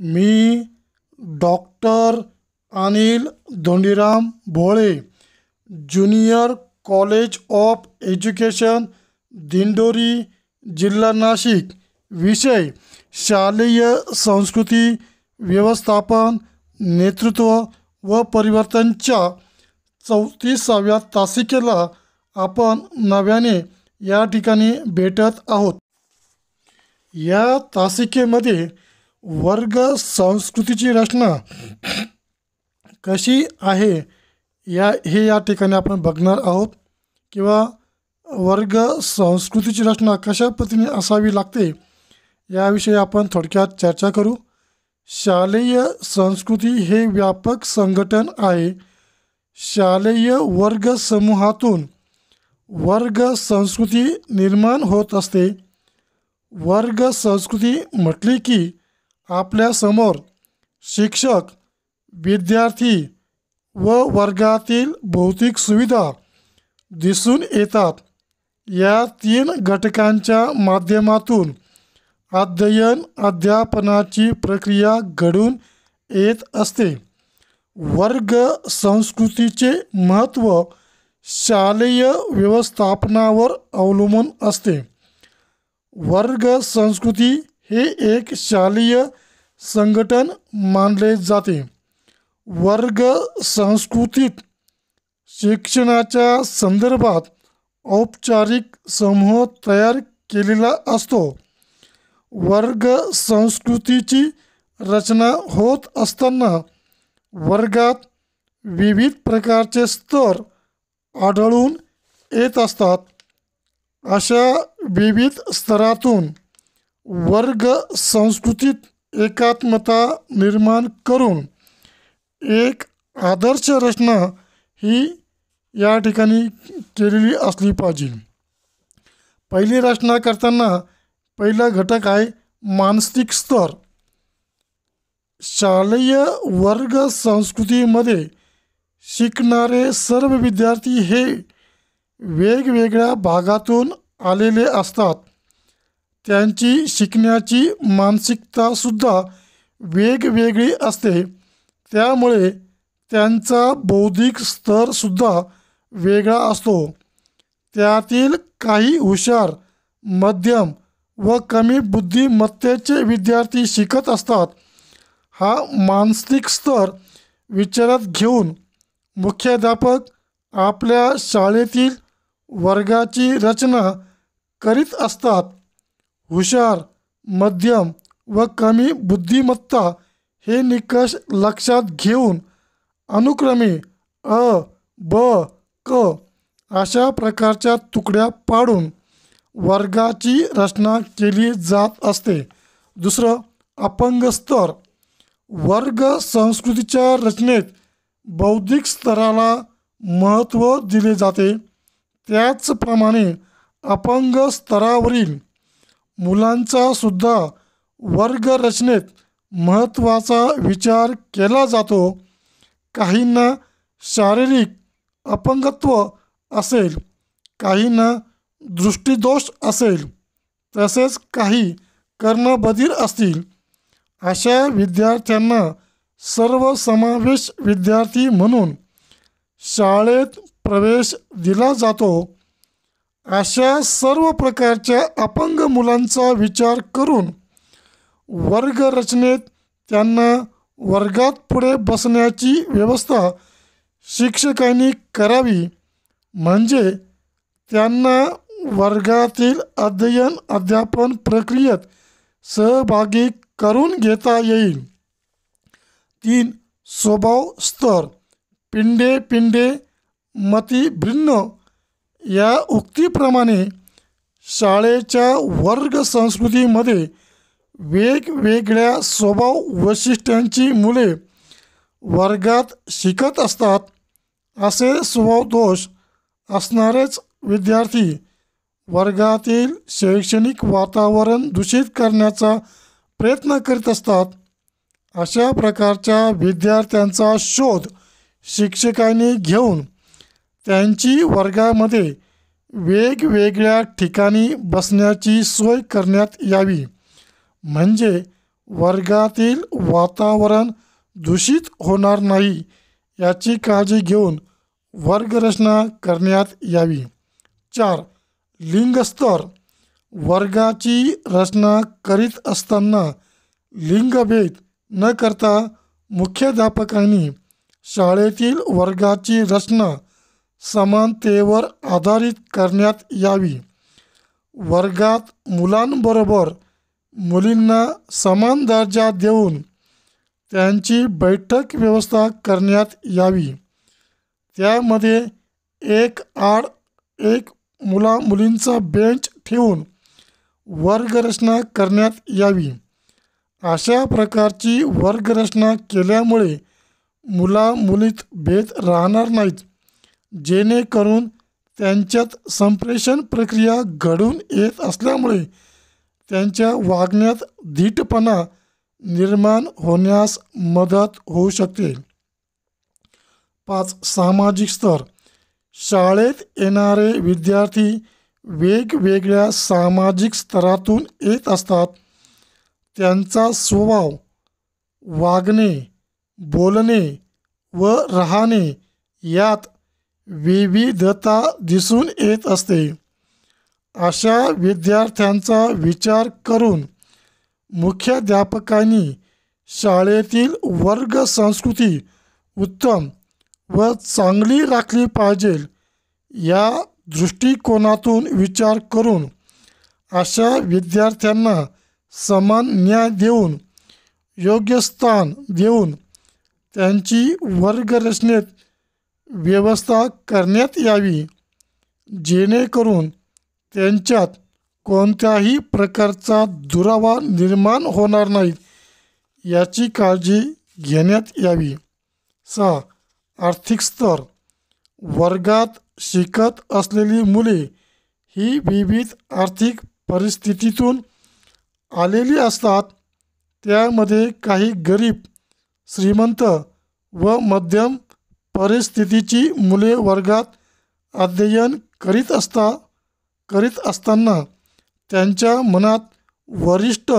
me doctor Anil Dhondiram Bhole junior college of education Dindori जिल्हा नाशिक विषय शालेय संस्कृती व्यवस्थापन नेतृत्व व परिवर्तनच्या चौतीसाव्या तासिकेला आपण नव्याने या ठिकाणी भेटत आहोत या तासिकेमध्ये वर्ग संस्कृतीची रचना कशी आहे या हे या ठिकाणी आपण बघणार आहोत किंवा वर्ग संस्कृतीची रचना कशा पद्धतीने असावी लागते याविषयी आपण थोडक्यात चर्चा करू शालेय संस्कृती हे व्यापक संघटन आहे शालेय वर्ग समूहातून वर्ग संस्कृती निर्माण होत असते वर्ग संस्कृती म्हटली की आपल्यासमोर शिक्षक विद्यार्थी व वर्गातील भौतिक सुविधा दिसून येतात या तीन घटकांच्या माध्यमातून अध्ययन अध्यापनाची प्रक्रिया घडून येत असते वर्ग संस्कृतीचे महत्त्व शालेय व्यवस्थापनावर अवलंबून असते वर्ग संस्कृती हे एक शालेय संघटन मानले जाते वर्ग संस्कृतीत शिक्षणाच्या संदर्भात औपचारिक समूह तयार केलेला असतो वर्ग संस्कृतीची रचना होत असताना वर्गात विविध प्रकारचे स्तर आढळून येत असतात अशा विविध स्तरातून वर्ग संस्कृतीत एकात्मता निर्माण करून एक आदर्श रचना ही या ठिकाणी केलेली असली पाहिजे पहिली रचना करताना पहिला घटक आहे मानसिक स्तर शालेय वर्ग संस्कृतीमध्ये शिकणारे सर्व विद्यार्थी हे वेगवेगळ्या भागातून आलेले असतात त्यांची शिकण्याची मानसिकतासुद्धा वेगवेगळी असते त्यामुळे त्यांचा बौद्धिक स्तरसुद्धा वेगळा असतो त्यातील काही हुशार मध्यम व कमी बुद्धिमत्तेचे विद्यार्थी शिकत असतात हा मानसिक स्तर विचारात घेऊन मुख्याध्यापक आपल्या शाळेतील वर्गाची रचना करीत असतात हुशार मध्यम व कमी बुद्धिमत्ता हे निकष लक्षात घेऊन अनुक्रमे अ ब क अशा प्रकारच्या तुकड्या पाडून वर्गाची रचना केली जात असते दुसरं अपंग स्तर वर्ग संस्कृतीच्या रचनेत बौद्धिक स्तराला महत्त्व दिले जाते त्याचप्रमाणे अपंग स्तरावरील मुलांचा सुद्धा वर्गरचनेत महत्त्वाचा विचार केला जातो काहींना शारीरिक अपंगत्व असेल काहींना दृष्टीदोष असेल तसेच काही कर्णबधीर असतील अशा विद्यार्थ्यांना सर्वसमावेश विद्यार्थी म्हणून शाळेत प्रवेश दिला जातो अशा सर्व प्रकारच्या अपंग मुलांचा विचार करून वर्गरचनेत त्यांना वर्गात पुढे बसण्याची व्यवस्था शिक्षकांनी करावी म्हणजे त्यांना वर्गातील अध्ययन अध्यापन प्रक्रियेत सहभागी करून घेता येईल तीन स्वभाव स्तर पिंडे पिंडे मती भिन्न या उक्तीप्रमाणे शाळेच्या वर्ग संस्कृतीमध्ये वेगवेगळ्या स्वभाव वैशिष्ट्यांची मुले वर्गात शिकत असतात असे स्वभाव दोष असणारेच विद्यार्थी वर्गातील शैक्षणिक वातावरण दूषित करण्याचा प्रयत्न करीत असतात अशा प्रकारच्या विद्यार्थ्यांचा शोध शिक्षकांनी घेऊन त्यांची वर्गामध्ये वेगवेगळ्या ठिकाणी बसण्याची सोय करण्यात यावी म्हणजे वर्गातील वातावरण दूषित होणार नाही याची काळजी घेऊन वर्गरचना करण्यात यावी चार लिंगस्तर वर्गाची रचना करीत असताना लिंगभेद न करता मुख्याध्यापकांनी शाळेतील वर्गाची रचना समानतेवर आधारित करण्यात यावी वर्गात मुलांबरोबर मुलींना समान दर्जा देऊन त्यांची बैठक व्यवस्था करण्यात यावी त्यामध्ये एक आड एक मुला मुलींचा बेंच ठेवून वर्गरचना करण्यात यावी अशा प्रकारची वर्गरचना केल्यामुळे मुला मुलीत भेद राहणार नाहीत जेणेकरून त्यांच्यात संप्रेषण प्रक्रिया घडून येत असल्यामुळे त्यांच्या वागण्यात धीटपणा निर्माण होण्यास मदत होऊ शकते पाच सामाजिक स्तर शाळेत येणारे विद्यार्थी वेगवेगळ्या सामाजिक स्तरातून येत असतात त्यांचा स्वभाव वागणे बोलणे व राहणे यात विविधता दिसून येत असते अशा विद्यार्थ्यांचा विचार करून मुख्याध्यापकांनी शाळेतील वर्ग संस्कृती उत्तम व चांगली राखली पाहिजे या दृष्टिकोनातून विचार करून अशा विद्यार्थ्यांना समान न्याय देऊन योग्य स्थान देऊन त्यांची वर्गरचनेत व्यवस्था करण्यात यावी जेणेकरून त्यांच्यात कोणत्याही प्रकारचा दुरावा निर्माण होणार नाही याची काळजी घेण्यात यावी सहा आर्थिक स्तर वर्गात शिकत असलेली मुले ही विविध आर्थिक परिस्थितीतून आलेली असतात त्यामध्ये काही गरीब श्रीमंत व मध्यम परिस्थितीची मुले वर्गात अध्ययन करीत असता करीत असताना त्यांच्या मनात वरिष्ठ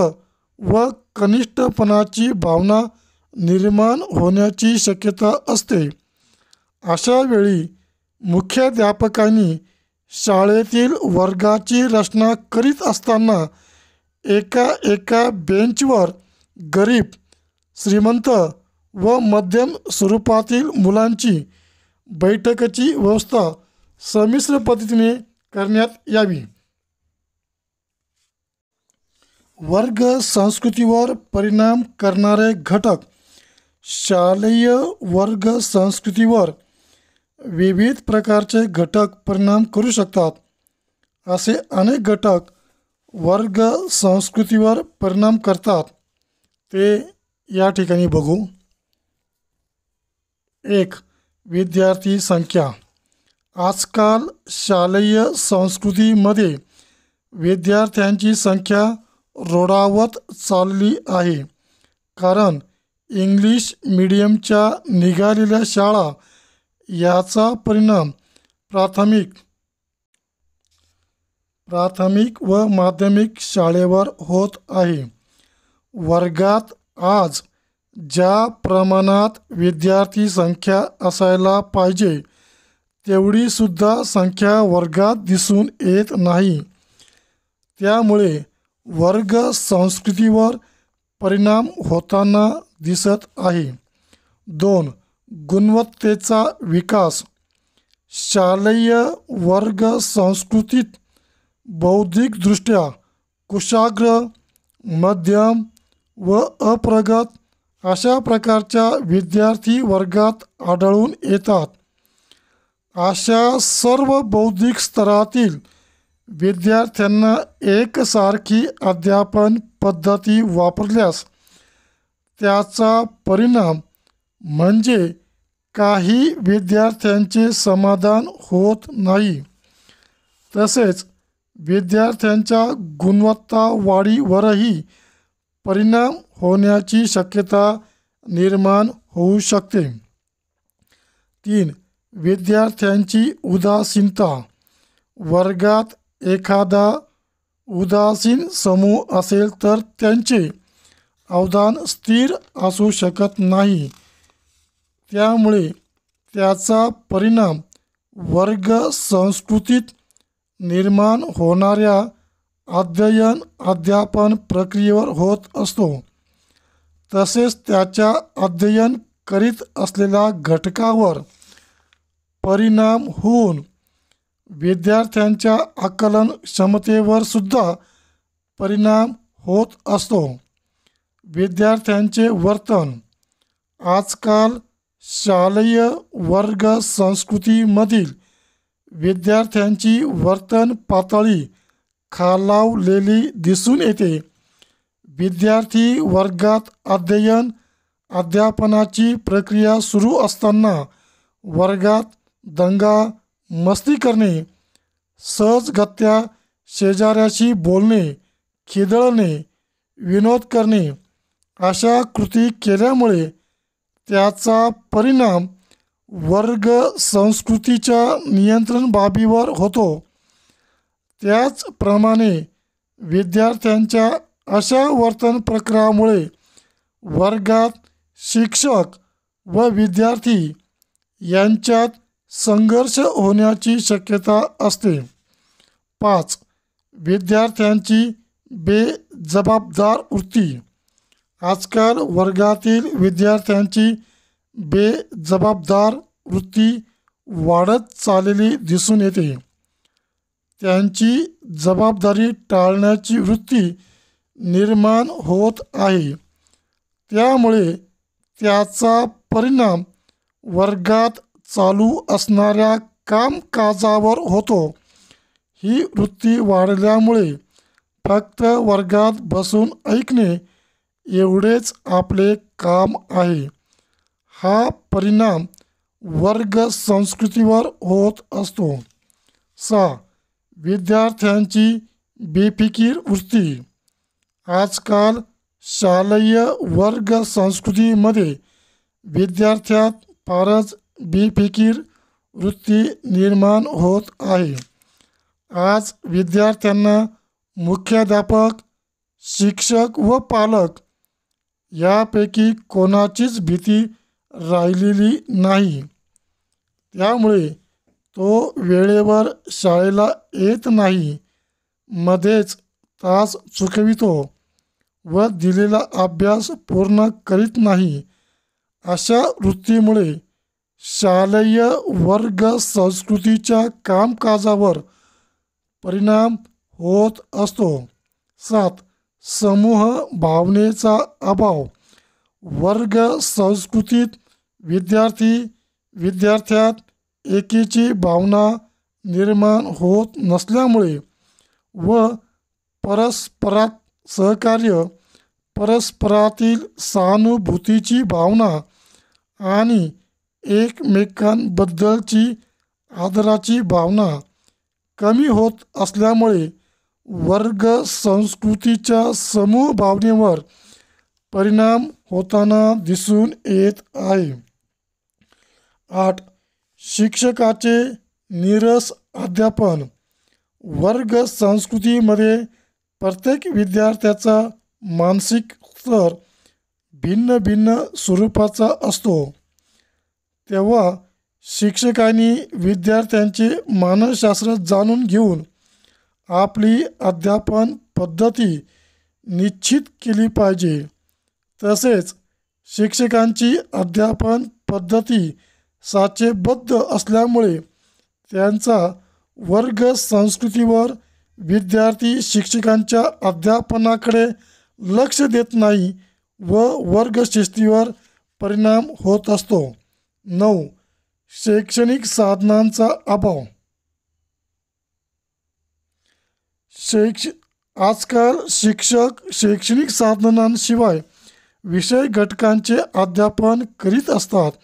व कनिष्ठपणाची भावना निर्माण होण्याची शक्यता असते अशा वेळी मुख्याध्यापकांनी शाळेतील वर्गाची रचना करीत असताना एका एका बेंचवर गरीब श्रीमंत व मध्यम स्वरूपातील मुलांची बैठकीची व्यवस्था संमिश्र पद्धतीने करण्यात यावी वर्ग संस्कृतीवर परिणाम करणारे घटक शालेय वर्ग संस्कृतीवर विविध प्रकारचे घटक परिणाम करू शकतात असे अनेक घटक वर्ग संस्कृतीवर परिणाम करतात ते या ठिकाणी बघू एक विद्यार्थी संख्या आजकाल शालेय संस्कृतीमध्ये विद्यार्थ्यांची संख्या रोडावत चालली आहे कारण इंग्लिश मिडियमच्या निघालेल्या शाळा याचा परिणाम प्राथमिक प्राथमिक व माध्यमिक शाळेवर होत आहे वर्गात आज ज्या प्रमाणात विद्यार्थी संख्या असायला पाहिजे तेवढीसुद्धा संख्या वर्गात दिसून येत नाही त्यामुळे वर्ग संस्कृतीवर परिणाम होताना दिसत आहे दोन गुणवत्तेचा विकास शालेय वर्ग संस्कृतीत बौद्धिकदृष्ट्या कुशाग्र मध्यम व अप्रगत अशा प्रकारच्या विद्यार्थी वर्गात आढळून येतात अशा सर्व बौद्धिक स्तरातील विद्यार्थ्यांना एकसारखी अध्यापन पद्धती वापरल्यास त्याचा परिणाम म्हणजे काही विद्यार्थ्यांचे समाधान होत नाही तसेच विद्यार्थ्यांच्या गुणवत्ता वाढीवरही परिणाम होण्याची शक्यता निर्माण होऊ शकते तीन विद्यार्थ्यांची उदासीनता वर्गात एखादा उदासीन समूह असेल तर त्यांचे अवधान स्थिर असू शकत नाही त्यामुळे त्याचा परिणाम वर्ग संस्कृतीत निर्माण होणाऱ्या अध्ययन अध्यापन प्रक्रियेवर होत असतो तसेच त्याच्या अध्ययन करीत असलेल्या घटकावर परिणाम होऊन विद्यार्थ्यांच्या आकलन क्षमतेवर सुद्धा परिणाम होत असतो विद्यार्थ्यांचे वर्तन आजकाल शालेय वर्ग संस्कृतीमधील विद्यार्थ्यांची वर्तन पातळी खालावलेली दिसून येते विद्यार्थी वर्गात अध्ययन अध्यापनाची प्रक्रिया सुरू असताना वर्गात दंगा मस्ती करणे सहजगत्या शेजाऱ्याशी बोलणे खिदळणे विनोद करणे अशा कृती केल्यामुळे त्याचा परिणाम वर्ग संस्कृतीच्या नियंत्रण बाबीवर होतो त्याचप्रमाणे विद्यार्थ्यांच्या अशा वर्तन प्रकारामुळे वर्गात शिक्षक व विद्यार्थी यांच्यात संघर्ष होण्याची शक्यता असते पाच विद्यार्थ्यांची बेजबाबदार वृत्ती आजकाल वर्गातील विद्यार्थ्यांची बेजबाबदार वृत्ती वाढत चाललेली दिसून येते त्यांची जबाबदारी टाळण्याची वृत्ती निर्माण होत आहे त्यामुळे त्याचा परिणाम वर्गात चालू असणाऱ्या कामकाजावर होतो ही वृत्ती वाढल्यामुळे फक्त वर्गात बसून ऐकणे एवढेच आपले काम आहे हा परिणाम वर्ग संस्कृतीवर होत असतो सा विद्यार्थ्यांची बेफिकीर वृत्ती आजकाल शालेय वर्ग संस्कृतीमध्ये विद्यार्थ्यात फारच बेफिकीर वृत्ती निर्माण होत आहे आज विद्यार्थ्यांना मुख्याध्यापक शिक्षक व पालक यापैकी कोणाचीच भीती राहिलेली नाही त्यामुळे तो वेळेवर शाळेला येत नाही मध्येच तास चुकवितो व दिलेला अभ्यास पूर्ण करीत नाही अशा वृत्तीमुळे शालेय वर्ग संस्कृतीच्या कामकाजावर परिणाम होत असतो सात समूह भावनेचा अभाव वर्ग संस्कृतीत विद्यार्थी विद्यार्थ्यात एकीची भावना निर्माण होत नसल्यामुळे व परस्परात सहकार्य परस्परातील सहानुभूतीची भावना आणि एकमेकांबद्दलची आदराची भावना कमी होत असल्यामुळे वर्ग संस्कृतीच्या समूह भावनेवर परिणाम होताना दिसून येत आहे आठ शिक्षकाचे निरस अध्यापन वर्ग संस्कृतीमध्ये प्रत्येक विद्यार्थ्याचा मानसिक स्तर भिन्न भिन्न स्वरूपाचा असतो तेव्हा शिक्षकांनी विद्यार्थ्यांचे मानसशास्त्र जाणून घेऊन आपली अध्यापन पद्धती निश्चित केली पाहिजे तसेच शिक्षकांची अध्यापन पद्धती साचेबद्ध असल्यामुळे त्यांचा वर्ग संस्कृतीवर विद्यार्थी शिक्षकांच्या अध्यापनाकडे लक्ष देत नाही व वर्गशिस्तीवर परिणाम होत असतो नऊ शैक्षणिक साधनांचा अभाव शैक्ष आजकाल शिक्षक शैक्षणिक साधनांशिवाय विषय घटकांचे अध्यापन करीत असतात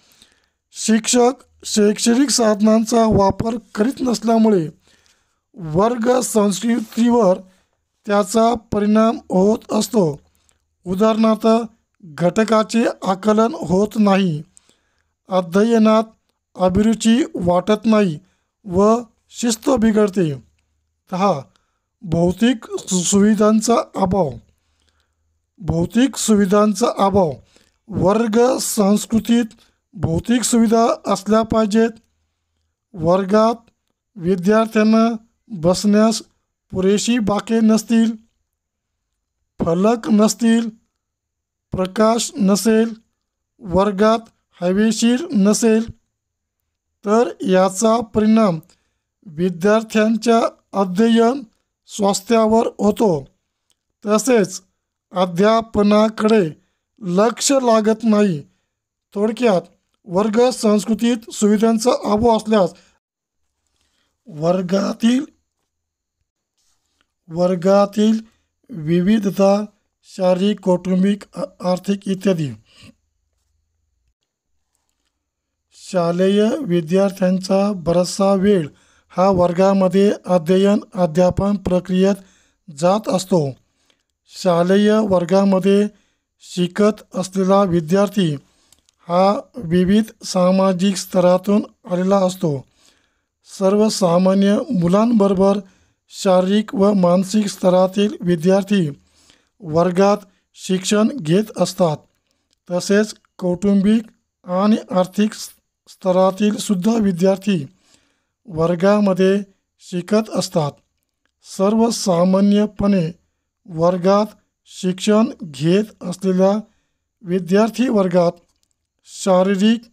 शिक्षक शैक्षणिक साधनांचा वापर करीत नसल्यामुळे वर्ग संस्कृतीवर त्याचा परिणाम होत असतो उदाहरणार्थ घटकाचे आकलन होत नाही अध्ययनात अभिरुची वाटत नाही व शिस्त बिघडते दहा भौतिक सुविधांचा अभाव भौतिक सुविधांचा अभाव वर्ग संस्कृतीत भौतिक सुविधा असल्या पाहिजेत वर्गात विद्यार्थ्यांना बसण्यास पुरेशी बाके नसतील फलक नसतील प्रकाश नसेल वर्गात हवेशीर नसेल तर याचा परिणाम विद्यार्थ्यांच्या अध्ययन स्वास्थ्यावर होतो तसेच अध्यापनाकडे लक्ष लागत नाही थोडक्यात वर्ग संस्कृतीत सुविधांचा अभाव असल्यास वर्गातील वर्गातील विविधता शारीरिक कौटुंबिक आर्थिक इत्यादी शालेय विद्यार्थ्यांचा बराचसा वेळ हा वर्गामध्ये अध्ययन अध्यापन प्रक्रियेत जात असतो शालेय वर्गामध्ये शिकत असलेला विद्यार्थी हा विविध सामाजिक स्तरातून आलेला असतो सर्वसामान्य मुलांबरोबर शारीरिक व मानसिक स्तरातील विद्यार्थी वर्गात शिक्षण घेत असतात तसेच कौटुंबिक आणि आर्थिक स्तरातील सुद्धा विद्यार्थी वर्गामध्ये शिकत असतात सर्वसामान्यपणे वर्गात शिक्षण घेत असलेल्या विद्यार्थी वर्गात शारीरिक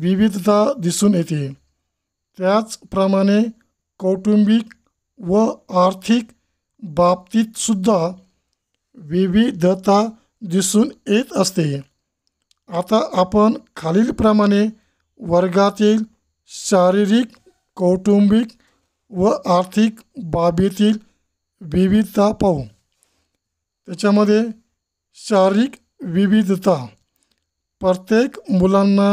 विविधता दिसून येते त्याचप्रमाणे कौटुंबिक व आर्थिक बाबतीतसुद्धा विविधता दिसून येत असते आता आपण खालीलप्रमाणे वर्गातील शारीरिक कौटुंबिक व आर्थिक बाबीतील विविधता पाहू त्याच्यामध्ये शारीरिक विविधता प्रत्येक मुलांना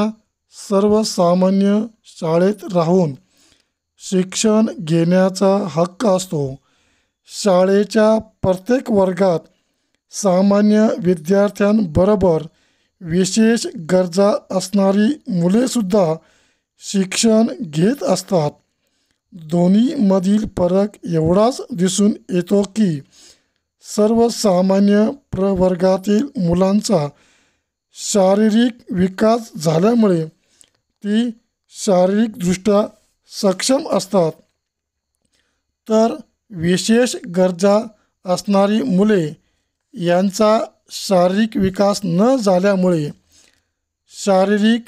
सर्वसामान्य शाळेत राहून शिक्षण घेण्याचा हक्क असतो शाळेच्या प्रत्येक वर्गात सामान्य विद्यार्थ्यांबरोबर विशेष गरजा असणारी मुलेसुद्धा शिक्षण घेत असतात दोन्हीमधील फरक एवढाच दिसून येतो की सर्वसामान्य प्रवर्गातील मुलांचा शारीरिक विकास झाल्यामुळे ती शारीरिकदृष्ट्या सक्षम असतात तर विशेष गरजा असणारी मुले यांचा शारीरिक विकास न झाल्यामुळे शारीरिक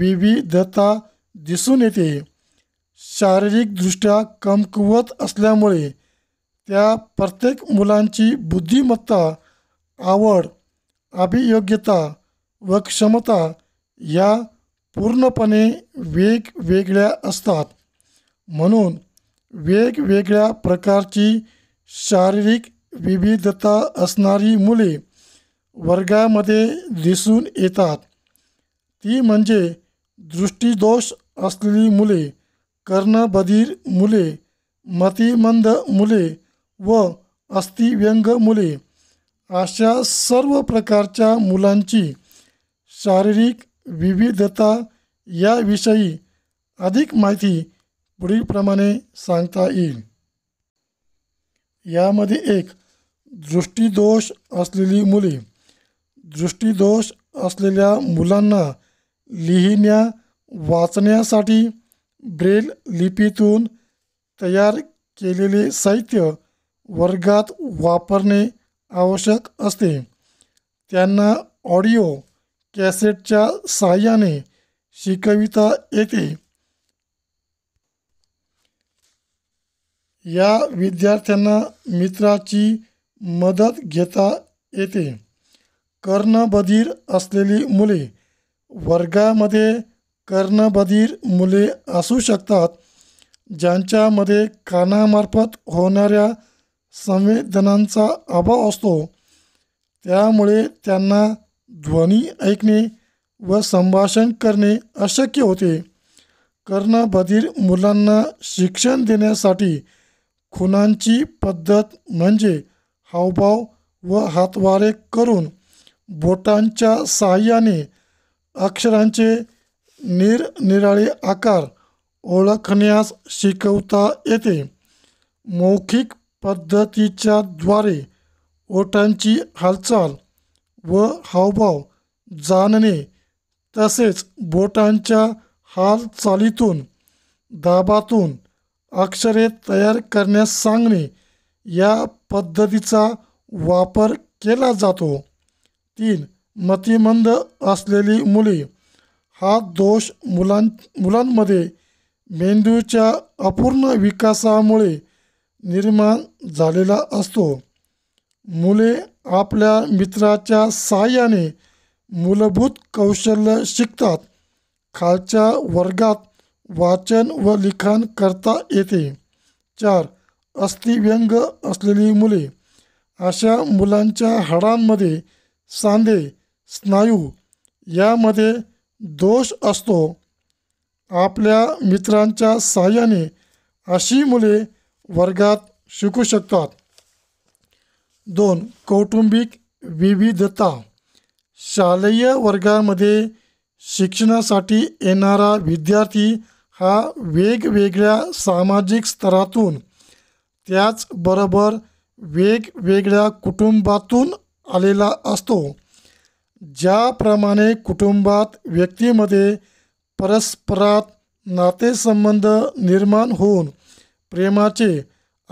विविधता दिसून येते शारीरिकदृष्ट्या कमकुवत असल्यामुळे त्या प्रत्येक मुलांची बुद्धिमत्ता आवड अभियोग्यता व क्षमता या पूर्णपणे वेगवेगळ्या असतात म्हणून वेगवेगळ्या प्रकारची शारीरिक विविधता असणारी मुले वर्गामध्ये दिसून येतात ती म्हणजे दृष्टीदोष असलेली मुले कर्णबधीर मुले मतिमंद मुले व अस्थिव्यंग मुले अशा सर्व प्रकारच्या मुलांची शारीरिक विविधता याविषयी अधिक माहिती पुढीलप्रमाणे सांगता येईल यामध्ये एक दृष्टीदोष असलेली मुले दृष्टीदोष असलेल्या मुलांना लिहिण्या वाचण्यासाठी ब्रेल लिपीतून तयार केलेले साहित्य वर्गात वापरणे आवश्यक असते त्यांना ऑडिओ कॅसेटच्या सहाय्याने शिकविता येते या विद्यार्थ्यांना मित्राची मदत घेता येते कर्णबधीर असलेली मुले वर्गामध्ये कर्णबधीर मुले असू शकतात ज्यांच्यामध्ये कानामार्फत होणाऱ्या संवेदनांचा अभाव असतो त्यामुळे त्यांना ध्वनी ऐकणे व संभाषण करणे अशक्य होते कर्णबधीर मुलांना शिक्षण देण्यासाठी खुनांची पद्धत म्हणजे हावभाव व हातवारे करून बोटांच्या साहाय्याने अक्षरांचे निरनिराळे आकार ओळखण्यास शिकवता येते मौखिक पद्धतीच्या द्वारे ओठांची हालचाल व हावभाव जाणणे तसेच बोटांच्या हालचालीतून दाबातून अक्षरे तयार करण्यास सांगणे या पद्धतीचा वापर केला जातो तीन मतिमंद असलेली मुले हा दोष मुलां मुलांमध्ये मेंदूच्या अपूर्ण विकासामुळे निर्माण झालेला असतो मुले आपल्या मित्राच्या साहाय्याने मूलभूत कौशल्य शिकतात खालच्या वर्गात वाचन व लिखाण करता येते चार अस्थिव्यंग असलेली मुले अशा मुलांच्या हाडांमध्ये सांधे स्नायू यामध्ये दोष असतो आपल्या मित्रांच्या साहाय्याने अशी मुले वर्गात शिकू शकतात दोन कौटुंबिक विविधता शालेय वर्गामध्ये शिक्षणासाठी येणारा विद्यार्थी हा वेगवेगळ्या सामाजिक स्तरातून त्याचबरोबर वेगवेगळ्या कुटुंबातून आलेला असतो ज्याप्रमाणे कुटुंबात व्यक्तीमध्ये परस्परात नातेसंबंध निर्माण होऊन प्रेमाचे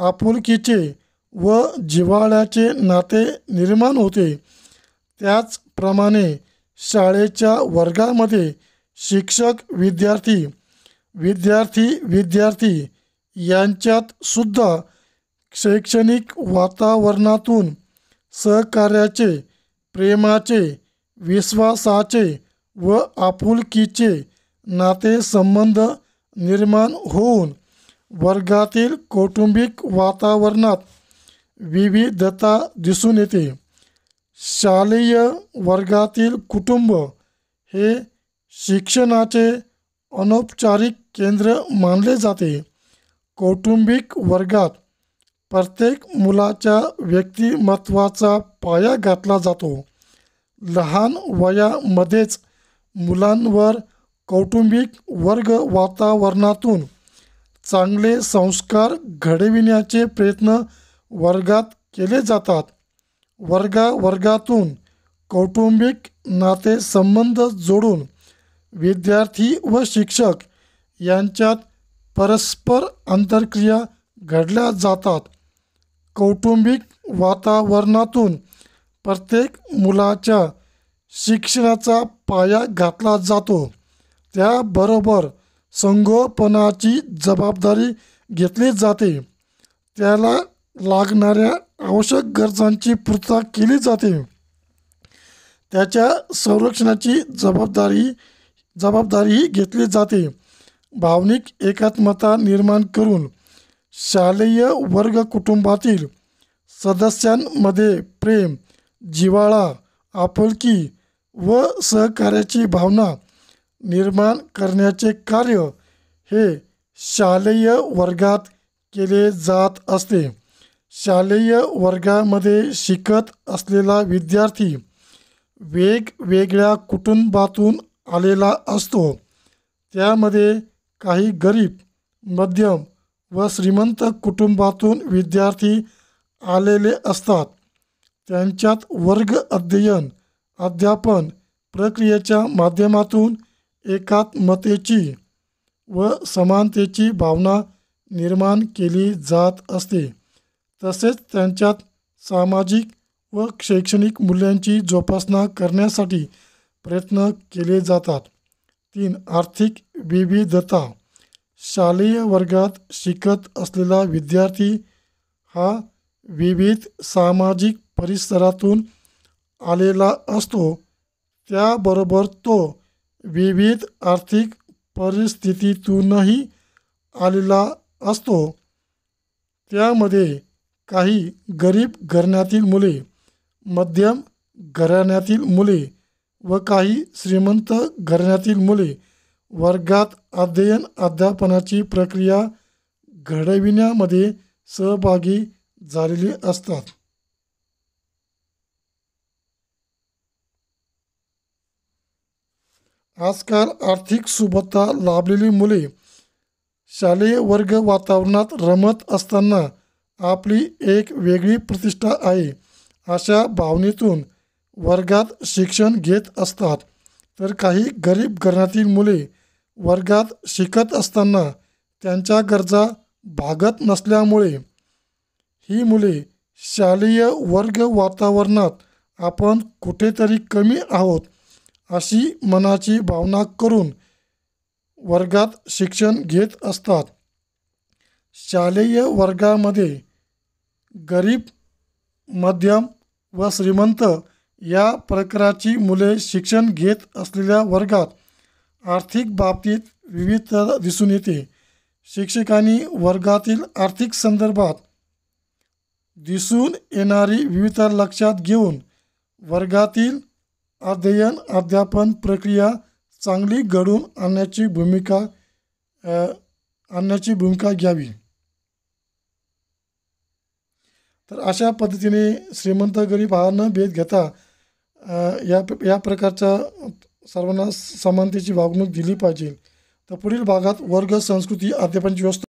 आपुलकीचे व जिव्हाळ्याचे नाते निर्माण होते त्याचप्रमाणे शाळेच्या वर्गामध्ये शिक्षक विद्यार्थी विद्यार्थी विद्यार्थी यांच्यात सुद्धा शैक्षणिक वातावरणातून सहकार्याचे प्रेमाचे विश्वासाचे व आपुलकीचे नातेसंबंध निर्माण होऊन वर्गातील कौटुंबिक वातावरणात विविधता दिसून येते शालेय वर्गातील कुटुंब हे शिक्षणाचे अनौपचारिक केंद्र मानले जाते कौटुंबिक वर्गात प्रत्येक मुलाच्या व्यक्तिमत्वाचा पाया घातला जातो लहान वयामध्येच मुलांवर कौटुंबिक वर्ग वातावरणातून चांगले संस्कार घडविण्याचे प्रयत्न वर्गात केले जातात वर्गा वर्गातून कौटुंबिक नाते संबंध जोडून विद्यार्थी व शिक्षक यांच्यात परस्पर आंतरक्रिया घडल्या जातात कौटुंबिक वातावरणातून प्रत्येक मुलाच्या शिक्षणाचा पाया घातला जातो त्याबरोबर संगोपनाची जबाबदारी घेतली जाते त्याला लागणाऱ्या आवश्यक गरजांची पूर्तता केली जाते त्याच्या संरक्षणाची जबाबदारी जबाबदारीही घेतली जाते भावनिक एकात्मता निर्माण करून शालेय वर्ग कुटुंबातील सदस्यांमध्ये प्रेम जिवाळा आपुलकी व सहकार्याची भावना निर्माण करण्याचे कार्य हे शालेय वर्गात केले जात असते शालेय वर्गामध्ये शिकत असलेला विद्यार्थी वेगवेगळ्या कुटुंबातून आलेला असतो त्यामध्ये काही गरीब मध्यम व श्रीमंत कुटुंबातून विद्यार्थी आलेले असतात त्यांच्यात वर्ग अध्ययन अध्यापन प्रक्रियेच्या माध्यमातून एकात्मतेची व समानतेची भावना निर्माण केली जात असते तसेच त्यांच्यात सामाजिक व शैक्षणिक मूल्यांची जोपासना करण्यासाठी प्रयत्न केले जातात तीन आर्थिक विविधता शालेय वर्गात शिकत असलेला विद्यार्थी हा विविध सामाजिक परिसरातून आलेला असतो त्याबरोबर तो विविध आर्थिक परिस्थितीतूनही आलेला असतो त्यामध्ये काही गरीब घराण्यातील मुले मध्यम घराण्यातील मुले व काही श्रीमंत घराण्यातील मुले वर्गात अध्ययन अध्यापनाची प्रक्रिया घडविण्यामध्ये सहभागी झालेली असतात आजकाल आर्थिक सुबत्ता लाभलेली मुले शालेय वर्ग वातावरणात रमत असताना आपली एक वेगळी प्रतिष्ठा आहे अशा भावनेतून वर्गात शिक्षण घेत असतात तर काही गरीब घरातील मुले वर्गात शिकत असताना त्यांच्या गरजा भागत नसल्यामुळे ही मुले शालेय वर्ग वातावरणात आपण कुठेतरी कमी आहोत अशी मनाची भावना करून वर्गात शिक्षण घेत असतात शालेय वर्गामध्ये गरीब मध्यम व श्रीमंत या प्रकाराची मुले शिक्षण घेत असलेल्या वर्गात आर्थिक बाबतीत विविधता दिसून येते शिक्षकांनी वर्गातील आर्थिक संदर्भात दिसून येणारी विविधता लक्षात घेऊन वर्गातील अध्ययन अध्यापन प्रक्रिया चांगली घडून आणण्याची भूमिका आणण्याची भूमिका घ्यावी तर अशा पद्धतीने श्रीमंत गरीब हा न भेद घेता या या प्रकारच्या सर्वांना समानतेची वागणूक दिली पाहिजे तर पुढील भागात वर्ग संस्कृती अध्यापनाची व्यवस्था